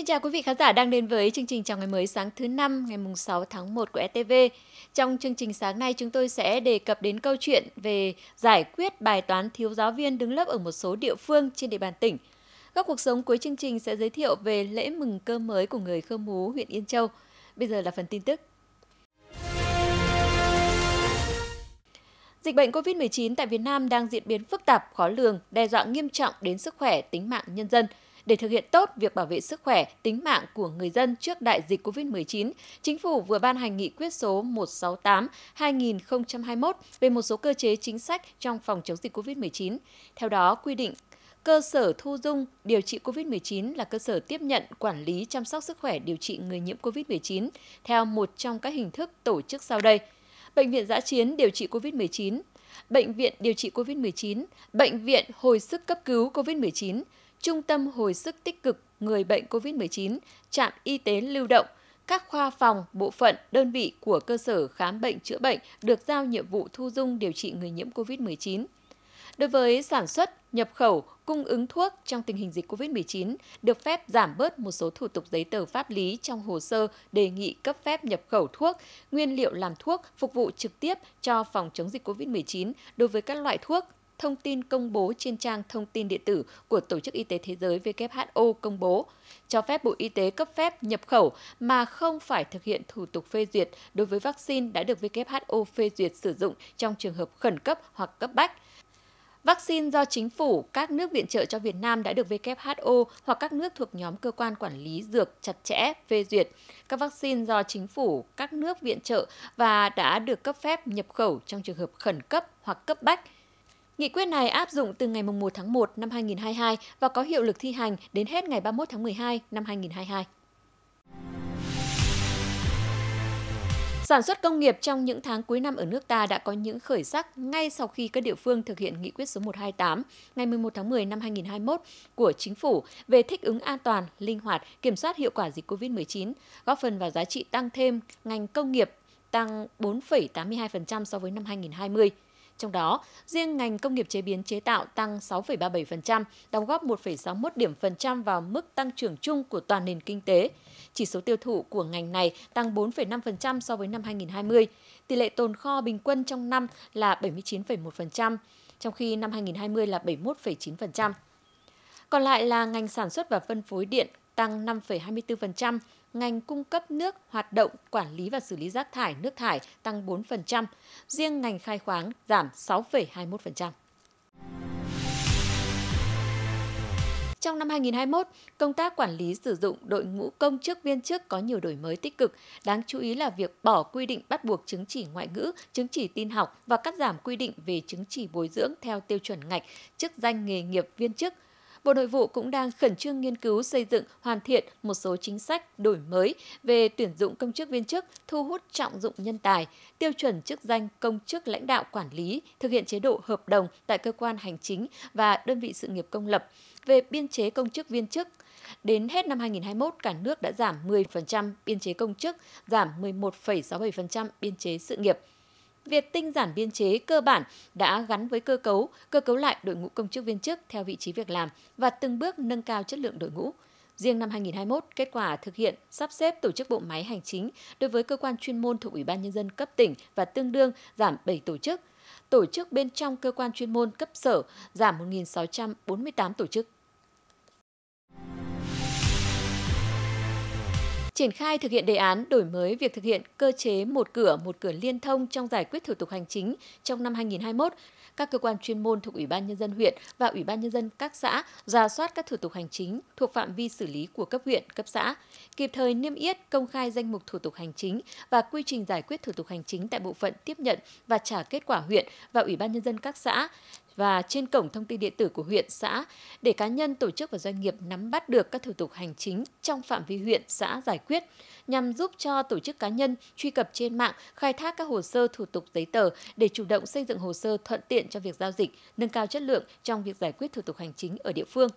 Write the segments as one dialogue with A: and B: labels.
A: Xin chào quý vị khán giả đang đến với chương trình Chào ngày mới sáng thứ năm ngày mùng 6 tháng 1 của STV. E Trong chương trình sáng nay chúng tôi sẽ đề cập đến câu chuyện về giải quyết bài toán thiếu giáo viên đứng lớp ở một số địa phương trên địa bàn tỉnh. Góc cuộc sống cuối chương trình sẽ giới thiệu về lễ mừng cơm mới của người Khơ Mú huyện Yên Châu. Bây giờ là phần tin tức. Dịch bệnh COVID-19 tại Việt Nam đang diễn biến phức tạp, khó lường, đe dọa nghiêm trọng đến sức khỏe, tính mạng nhân dân – để thực hiện tốt việc bảo vệ sức khỏe, tính mạng của người dân trước đại dịch COVID-19, Chính phủ vừa ban hành nghị quyết số 168-2021 về một số cơ chế chính sách trong phòng chống dịch COVID-19. Theo đó, quy định cơ sở thu dung điều trị COVID-19 là cơ sở tiếp nhận, quản lý, chăm sóc sức khỏe điều trị người nhiễm COVID-19 theo một trong các hình thức tổ chức sau đây. Bệnh viện giã chiến điều trị COVID-19, bệnh viện điều trị COVID-19, bệnh viện hồi sức cấp cứu COVID-19, Trung tâm Hồi sức tích cực người bệnh COVID-19, trạm y tế lưu động, các khoa phòng, bộ phận, đơn vị của cơ sở khám bệnh chữa bệnh được giao nhiệm vụ thu dung điều trị người nhiễm COVID-19. Đối với sản xuất, nhập khẩu, cung ứng thuốc trong tình hình dịch COVID-19 được phép giảm bớt một số thủ tục giấy tờ pháp lý trong hồ sơ đề nghị cấp phép nhập khẩu thuốc, nguyên liệu làm thuốc phục vụ trực tiếp cho phòng chống dịch COVID-19 đối với các loại thuốc, thông tin công bố trên trang thông tin điện tử của Tổ chức Y tế Thế giới WHO công bố, cho phép Bộ Y tế cấp phép nhập khẩu mà không phải thực hiện thủ tục phê duyệt đối với vaccine đã được WHO phê duyệt sử dụng trong trường hợp khẩn cấp hoặc cấp bách. Vaccine do chính phủ, các nước viện trợ cho Việt Nam đã được WHO hoặc các nước thuộc nhóm cơ quan quản lý dược chặt chẽ phê duyệt. Các vaccine do chính phủ, các nước viện trợ và đã được cấp phép nhập khẩu trong trường hợp khẩn cấp hoặc cấp bách – Nghị quyết này áp dụng từ ngày 1 tháng 1 năm 2022 và có hiệu lực thi hành đến hết ngày 31 tháng 12 năm 2022. Sản xuất công nghiệp trong những tháng cuối năm ở nước ta đã có những khởi sắc ngay sau khi các địa phương thực hiện nghị quyết số 128 ngày 11 tháng 10 năm 2021 của Chính phủ về thích ứng an toàn, linh hoạt, kiểm soát hiệu quả dịch COVID-19, góp phần vào giá trị tăng thêm ngành công nghiệp tăng 4,82% so với năm 2020. Trong đó, riêng ngành công nghiệp chế biến chế tạo tăng 6,37%, đóng góp 1,61 điểm phần trăm vào mức tăng trưởng chung của toàn nền kinh tế. Chỉ số tiêu thụ của ngành này tăng 4,5% so với năm 2020. Tỷ lệ tồn kho bình quân trong năm là 79,1%, trong khi năm 2020 là 71,9%. Còn lại là ngành sản xuất và phân phối điện tăng 5,24%, ngành cung cấp nước hoạt động quản lý và xử lý rác thải, nước thải tăng 4%, riêng ngành khai khoáng giảm 6,21%. Trong năm 2021, công tác quản lý sử dụng đội ngũ công chức viên chức có nhiều đổi mới tích cực. Đáng chú ý là việc bỏ quy định bắt buộc chứng chỉ ngoại ngữ, chứng chỉ tin học và cắt giảm quy định về chứng chỉ bồi dưỡng theo tiêu chuẩn ngạch, chức danh nghề nghiệp viên chức – Bộ Nội vụ cũng đang khẩn trương nghiên cứu xây dựng hoàn thiện một số chính sách đổi mới về tuyển dụng công chức viên chức, thu hút trọng dụng nhân tài, tiêu chuẩn chức danh công chức lãnh đạo quản lý, thực hiện chế độ hợp đồng tại cơ quan hành chính và đơn vị sự nghiệp công lập, về biên chế công chức viên chức. Đến hết năm 2021, cả nước đã giảm 10% biên chế công chức, giảm 11,67% biên chế sự nghiệp, Việc tinh giản biên chế cơ bản đã gắn với cơ cấu, cơ cấu lại đội ngũ công chức viên chức theo vị trí việc làm và từng bước nâng cao chất lượng đội ngũ. Riêng năm 2021, kết quả thực hiện sắp xếp tổ chức bộ máy hành chính đối với cơ quan chuyên môn thuộc Ủy ban nhân dân cấp tỉnh và tương đương giảm 7 tổ chức, tổ chức bên trong cơ quan chuyên môn cấp sở giảm 1.648 tổ chức. triển khai thực hiện đề án đổi mới việc thực hiện cơ chế một cửa một cửa liên thông trong giải quyết thủ tục hành chính trong năm 2021, các cơ quan chuyên môn thuộc Ủy ban nhân dân huyện và Ủy ban nhân dân các xã ra soát các thủ tục hành chính thuộc phạm vi xử lý của cấp huyện, cấp xã, kịp thời niêm yết công khai danh mục thủ tục hành chính và quy trình giải quyết thủ tục hành chính tại bộ phận tiếp nhận và trả kết quả huyện và Ủy ban nhân dân các xã, và trên cổng thông tin điện tử của huyện, xã để cá nhân, tổ chức và doanh nghiệp nắm bắt được các thủ tục hành chính trong phạm vi huyện, xã giải quyết nhằm giúp cho tổ chức cá nhân truy cập trên mạng, khai thác các hồ sơ thủ tục giấy tờ để chủ động xây dựng hồ sơ thuận tiện cho việc giao dịch, nâng cao chất lượng trong việc giải quyết thủ tục hành chính ở địa phương.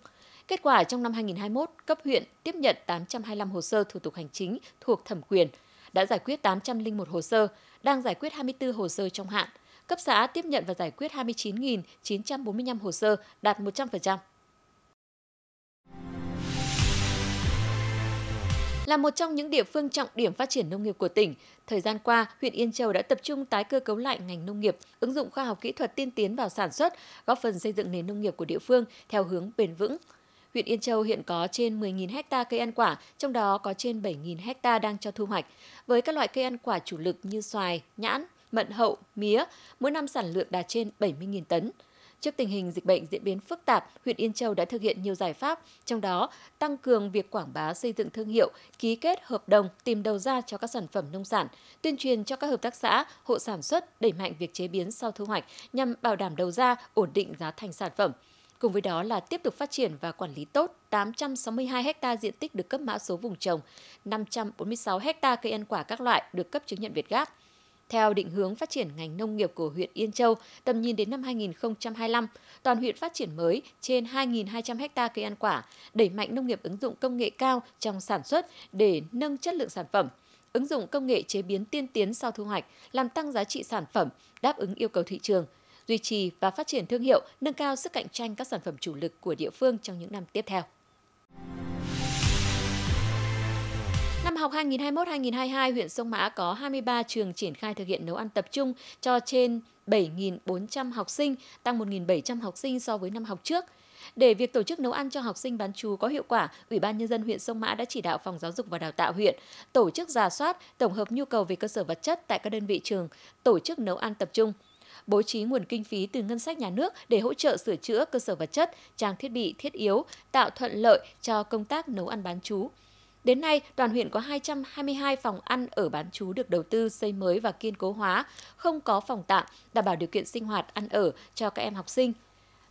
A: Kết quả trong năm 2021, cấp huyện tiếp nhận 825 hồ sơ thủ tục hành chính thuộc thẩm quyền, đã giải quyết 801 hồ sơ, đang giải quyết 24 hồ sơ trong hạn – cấp xã tiếp nhận và giải quyết 29.945 hồ sơ, đạt 100%. Là một trong những địa phương trọng điểm phát triển nông nghiệp của tỉnh, thời gian qua, huyện Yên Châu đã tập trung tái cơ cấu lại ngành nông nghiệp, ứng dụng khoa học kỹ thuật tiên tiến vào sản xuất, góp phần xây dựng nền nông nghiệp của địa phương theo hướng bền vững. Huyện Yên Châu hiện có trên 10.000 ha cây ăn quả, trong đó có trên 7.000 ha đang cho thu hoạch, với các loại cây ăn quả chủ lực như xoài, nhãn, mận hậu, mía, mỗi năm sản lượng đạt trên 70.000 tấn. Trước tình hình dịch bệnh diễn biến phức tạp, huyện Yên Châu đã thực hiện nhiều giải pháp, trong đó tăng cường việc quảng bá xây dựng thương hiệu, ký kết hợp đồng tìm đầu ra cho các sản phẩm nông sản, tuyên truyền cho các hợp tác xã, hộ sản xuất đẩy mạnh việc chế biến sau thu hoạch nhằm bảo đảm đầu ra, ổn định giá thành sản phẩm. Cùng với đó là tiếp tục phát triển và quản lý tốt 862 ha diện tích được cấp mã số vùng trồng, 546 ha cây ăn quả các loại được cấp chứng nhận Việt Gáp, theo định hướng phát triển ngành nông nghiệp của huyện Yên Châu, tầm nhìn đến năm 2025, toàn huyện phát triển mới trên 2.200 ha cây ăn quả, đẩy mạnh nông nghiệp ứng dụng công nghệ cao trong sản xuất để nâng chất lượng sản phẩm, ứng dụng công nghệ chế biến tiên tiến sau thu hoạch, làm tăng giá trị sản phẩm, đáp ứng yêu cầu thị trường, duy trì và phát triển thương hiệu, nâng cao sức cạnh tranh các sản phẩm chủ lực của địa phương trong những năm tiếp theo. Năm học 2021-2022, huyện Sông Mã có 23 trường triển khai thực hiện nấu ăn tập trung cho trên 7.400 học sinh, tăng 1.700 học sinh so với năm học trước. Để việc tổ chức nấu ăn cho học sinh bán chú có hiệu quả, Ủy ban nhân dân huyện Sông Mã đã chỉ đạo phòng giáo dục và đào tạo huyện tổ chức giả soát, tổng hợp nhu cầu về cơ sở vật chất tại các đơn vị trường, tổ chức nấu ăn tập trung bố trí nguồn kinh phí từ ngân sách nhà nước để hỗ trợ sửa chữa cơ sở vật chất, trang thiết bị thiết yếu, tạo thuận lợi cho công tác nấu ăn bán chú. Đến nay, toàn huyện có 222 phòng ăn ở bán chú được đầu tư xây mới và kiên cố hóa, không có phòng tạm, đảm bảo điều kiện sinh hoạt ăn ở cho các em học sinh.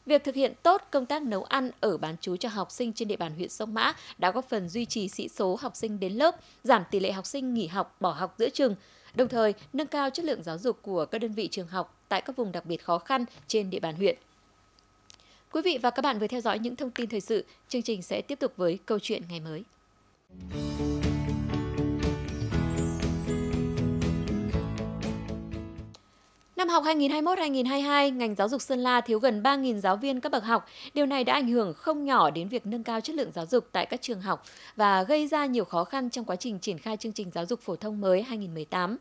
A: Việc thực hiện tốt công tác nấu ăn ở bán chú cho học sinh trên địa bàn huyện Sông Mã đã góp phần duy trì sĩ số học sinh đến lớp, giảm tỷ lệ học sinh nghỉ học, bỏ học giữa trường, đồng thời nâng cao chất lượng giáo dục của các đơn vị trường học tại các vùng đặc biệt khó khăn trên địa bàn huyện. Quý vị và các bạn vừa theo dõi những thông tin thời sự, chương trình sẽ tiếp tục với câu chuyện ngày mới. Năm học 2021-2022, ngành giáo dục Sơn La thiếu gần 3.000 giáo viên các bậc học. Điều này đã ảnh hưởng không nhỏ đến việc nâng cao chất lượng giáo dục tại các trường học và gây ra nhiều khó khăn trong quá trình triển khai chương trình giáo dục phổ thông mới 2018.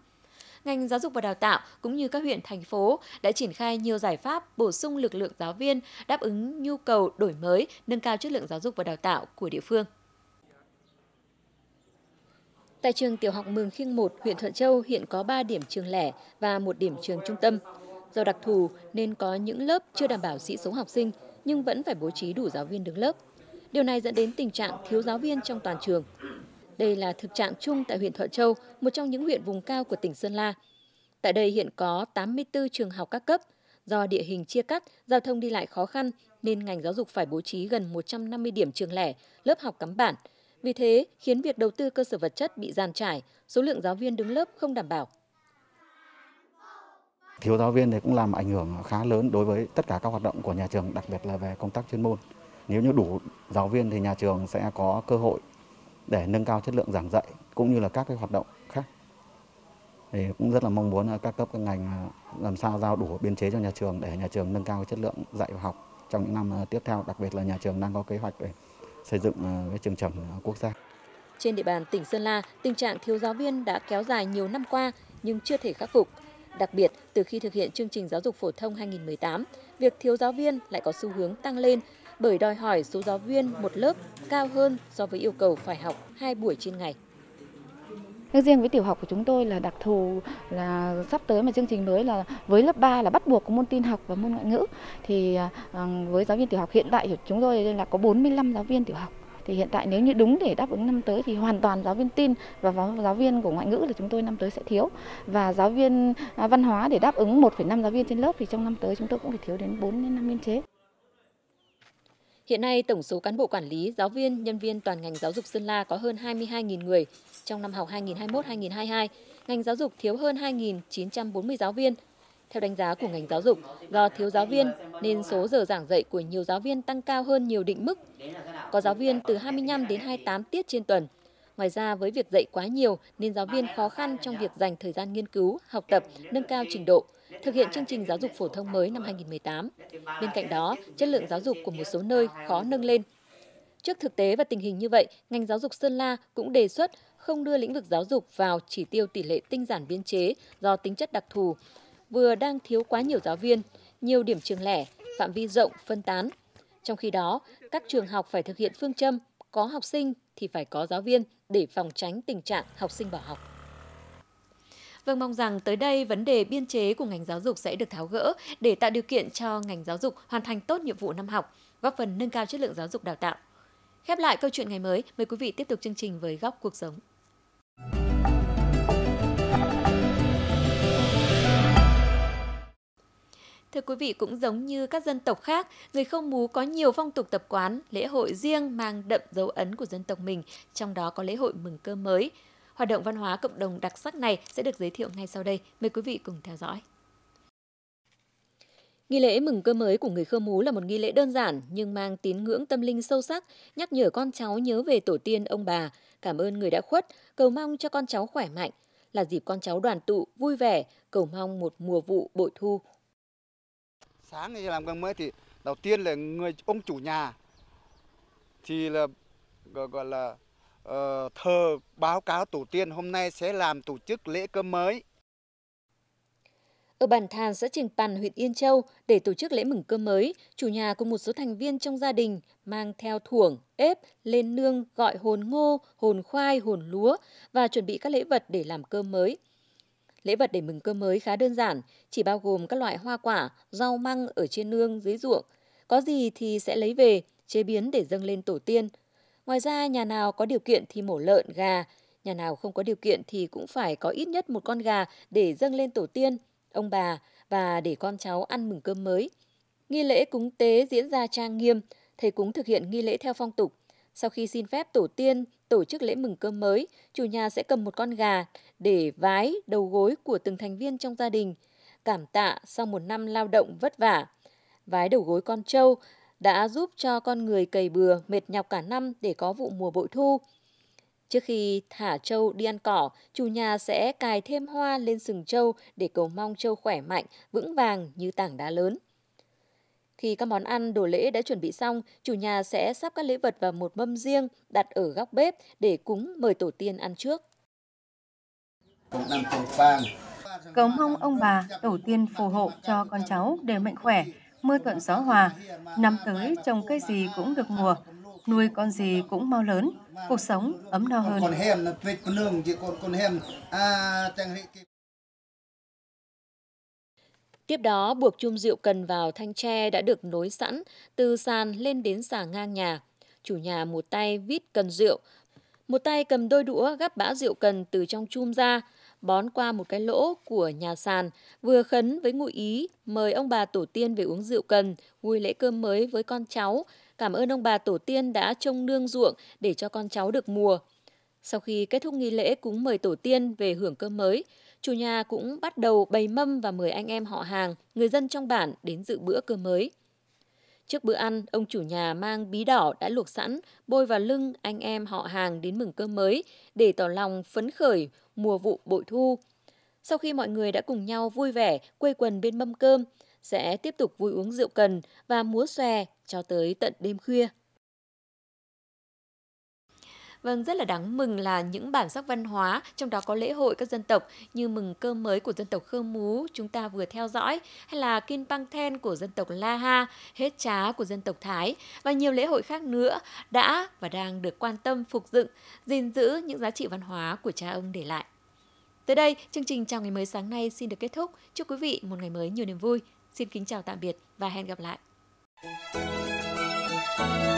A: Ngành giáo dục và đào tạo cũng như các huyện, thành phố đã triển khai nhiều giải pháp bổ sung lực lượng giáo viên đáp ứng nhu cầu đổi mới, nâng cao chất lượng giáo dục và đào tạo của địa phương. Tại trường tiểu học Mường Khiêng 1, huyện Thuận Châu hiện có 3 điểm trường lẻ và một điểm trường trung tâm. Do đặc thù nên có những lớp chưa đảm bảo sĩ số học sinh nhưng vẫn phải bố trí đủ giáo viên đứng lớp. Điều này dẫn đến tình trạng thiếu giáo viên trong toàn trường. Đây là thực trạng chung tại huyện Thuận Châu, một trong những huyện vùng cao của tỉnh Sơn La. Tại đây hiện có 84 trường học các cấp. Do địa hình chia cắt, giao thông đi lại khó khăn nên ngành giáo dục phải bố trí gần 150 điểm trường lẻ, lớp học cắm bản – vì thế, khiến việc đầu tư cơ sở vật chất bị giàn trải, số lượng giáo viên đứng lớp không đảm bảo. Thiếu giáo viên thì cũng làm ảnh hưởng khá lớn đối với tất cả các hoạt động của nhà trường, đặc biệt là về công tác chuyên môn. Nếu như đủ giáo viên thì nhà trường sẽ có cơ hội để nâng cao chất lượng giảng dạy cũng như là các cái hoạt động khác. Thì cũng rất là mong muốn các cấp các ngành à, làm sao giao đủ biên chế cho nhà trường để nhà trường nâng cao chất lượng dạy và học trong những năm à, tiếp theo, đặc biệt là nhà trường đang có kế hoạch để xây dựng ờ, cái trường chuẩn quốc gia. Trên địa bàn tỉnh Sơn La, tình trạng thiếu giáo viên đã kéo dài nhiều năm qua nhưng chưa thể khắc phục. Đặc biệt, từ khi thực hiện chương trình giáo dục phổ thông 2018, việc thiếu giáo viên lại có xu hướng tăng lên bởi đòi hỏi số giáo viên một lớp cao hơn so với yêu cầu phải học 2 buổi trên ngày nhưng riêng với tiểu học của chúng tôi là đặc thù là sắp tới mà chương trình mới là với lớp 3 là bắt buộc có môn tin học và môn ngoại ngữ thì à, với giáo viên tiểu học hiện tại của chúng tôi là có 45 giáo viên tiểu học thì hiện tại nếu như đúng để đáp ứng năm tới thì hoàn toàn giáo viên tin và giáo viên của ngoại ngữ là chúng tôi năm tới sẽ thiếu và giáo viên à, văn hóa để đáp ứng 1,5 giáo viên trên lớp thì trong năm tới chúng tôi cũng phải thiếu đến 4 đến 5 biên chế. Hiện nay, tổng số cán bộ quản lý, giáo viên, nhân viên toàn ngành giáo dục Sơn La có hơn 22.000 người. Trong năm học 2021-2022, ngành giáo dục thiếu hơn 2.940 giáo viên. Theo đánh giá của ngành giáo dục, do thiếu giáo viên nên số giờ giảng dạy của nhiều giáo viên tăng cao hơn nhiều định mức. Có giáo viên từ 25 đến 28 tiết trên tuần. Ngoài ra, với việc dạy quá nhiều nên giáo viên khó khăn trong việc dành thời gian nghiên cứu, học tập, nâng cao trình độ – thực hiện chương trình giáo dục phổ thông mới năm 2018. Bên cạnh đó, chất lượng giáo dục của một số nơi khó nâng lên. Trước thực tế và tình hình như vậy, ngành giáo dục Sơn La cũng đề xuất không đưa lĩnh vực giáo dục vào chỉ tiêu tỷ lệ tinh giản biên chế do tính chất đặc thù, vừa đang thiếu quá nhiều giáo viên, nhiều điểm trường lẻ, phạm vi rộng, phân tán. Trong khi đó, các trường học phải thực hiện phương châm có học sinh thì phải có giáo viên để phòng tránh tình trạng học sinh bỏ học. Vâng mong rằng tới đây vấn đề biên chế của ngành giáo dục sẽ được tháo gỡ để tạo điều kiện cho ngành giáo dục hoàn thành tốt nhiệm vụ năm học, góp phần nâng cao chất lượng giáo dục đào tạo. Khép lại câu chuyện ngày mới, mời quý vị tiếp tục chương trình với góc cuộc sống. Thưa quý vị, cũng giống như các dân tộc khác, người không mú có nhiều phong tục tập quán, lễ hội riêng mang đậm dấu ấn của dân tộc mình, trong đó có lễ hội mừng cơm mới. Hoạt động văn hóa cộng đồng đặc sắc này sẽ được giới thiệu ngay sau đây. Mời quý vị cùng theo dõi. Nghi lễ mừng cơ mới của người Khơ Mú là một nghi lễ đơn giản nhưng mang tín ngưỡng tâm linh sâu sắc, nhắc nhở con cháu nhớ về tổ tiên ông bà, cảm ơn người đã khuất, cầu mong cho con cháu khỏe mạnh, là dịp con cháu đoàn tụ, vui vẻ, cầu mong một mùa vụ bội thu. Sáng thì làm cơ mới thì đầu tiên là người ông chủ nhà thì là gọi là Ờ, thờ báo cáo tổ tiên hôm nay sẽ làm tổ chức lễ cơm mới. Ở bản thàn xã Trình Pằn, huyện Yên Châu, để tổ chức lễ mừng cơm mới, chủ nhà cùng một số thành viên trong gia đình mang theo thuổng, ép, lên nương gọi hồn ngô, hồn khoai, hồn lúa và chuẩn bị các lễ vật để làm cơm mới. Lễ vật để mừng cơm mới khá đơn giản, chỉ bao gồm các loại hoa quả, rau măng ở trên nương, dưới ruộng. Có gì thì sẽ lấy về, chế biến để dâng lên tổ tiên – Ngoài ra, nhà nào có điều kiện thì mổ lợn, gà, nhà nào không có điều kiện thì cũng phải có ít nhất một con gà để dâng lên tổ tiên, ông bà và để con cháu ăn mừng cơm mới. Nghi lễ cúng tế diễn ra trang nghiêm, thầy cúng thực hiện nghi lễ theo phong tục. Sau khi xin phép tổ tiên tổ chức lễ mừng cơm mới, chủ nhà sẽ cầm một con gà để vái đầu gối của từng thành viên trong gia đình, cảm tạ sau một năm lao động vất vả. Vái đầu gối con trâu đã giúp cho con người cày bừa mệt nhọc cả năm để có vụ mùa bội thu. Trước khi thả trâu đi ăn cỏ, chủ nhà sẽ cài thêm hoa lên sừng trâu để cầu mong trâu khỏe mạnh, vững vàng như tảng đá lớn. Khi các món ăn đồ lễ đã chuẩn bị xong, chủ nhà sẽ sắp các lễ vật vào một mâm riêng đặt ở góc bếp để cúng mời tổ tiên ăn trước. Cầu mong ông bà, tổ tiên phù hộ cho con cháu đều mạnh khỏe, mưa thuận gió hòa, năm tới trồng cây gì cũng được mùa, nuôi con gì cũng mau lớn, cuộc sống ấm no hơn. À, Tiếp đó, buộc chum rượu cần vào thanh tre đã được nối sẵn từ sàn lên đến xà ngang nhà. Chủ nhà một tay vít cần rượu, một tay cầm đôi đũa gắp bã rượu cần từ trong chum ra, bón qua một cái lỗ của nhà sàn, vừa khấn với ngụ ý mời ông bà tổ tiên về uống rượu cần, vui lễ cơm mới với con cháu, cảm ơn ông bà tổ tiên đã trông nương ruộng để cho con cháu được mùa. Sau khi kết thúc nghi lễ cúng mời tổ tiên về hưởng cơm mới, chủ nhà cũng bắt đầu bày mâm và mời anh em họ hàng, người dân trong bản đến dự bữa cơm mới. Trước bữa ăn, ông chủ nhà mang bí đỏ đã luộc sẵn, bôi vào lưng anh em họ hàng đến mừng cơm mới để tỏ lòng phấn khởi, mùa vụ bội thu. Sau khi mọi người đã cùng nhau vui vẻ quây quần bên mâm cơm, sẽ tiếp tục vui uống rượu cần và múa xòe cho tới tận đêm khuya. Vâng, rất là đáng mừng là những bản sắc văn hóa, trong đó có lễ hội các dân tộc như mừng cơm mới của dân tộc Khơ Mú chúng ta vừa theo dõi, hay là Kin băng Then của dân tộc La Ha, Hết Trá của dân tộc Thái và nhiều lễ hội khác nữa đã và đang được quan tâm phục dựng, gìn giữ những giá trị văn hóa của cha ông để lại. Tới đây, chương trình Chào Ngày Mới sáng nay xin được kết thúc. Chúc quý vị một ngày mới nhiều niềm vui. Xin kính chào tạm biệt và hẹn gặp lại. Thank you.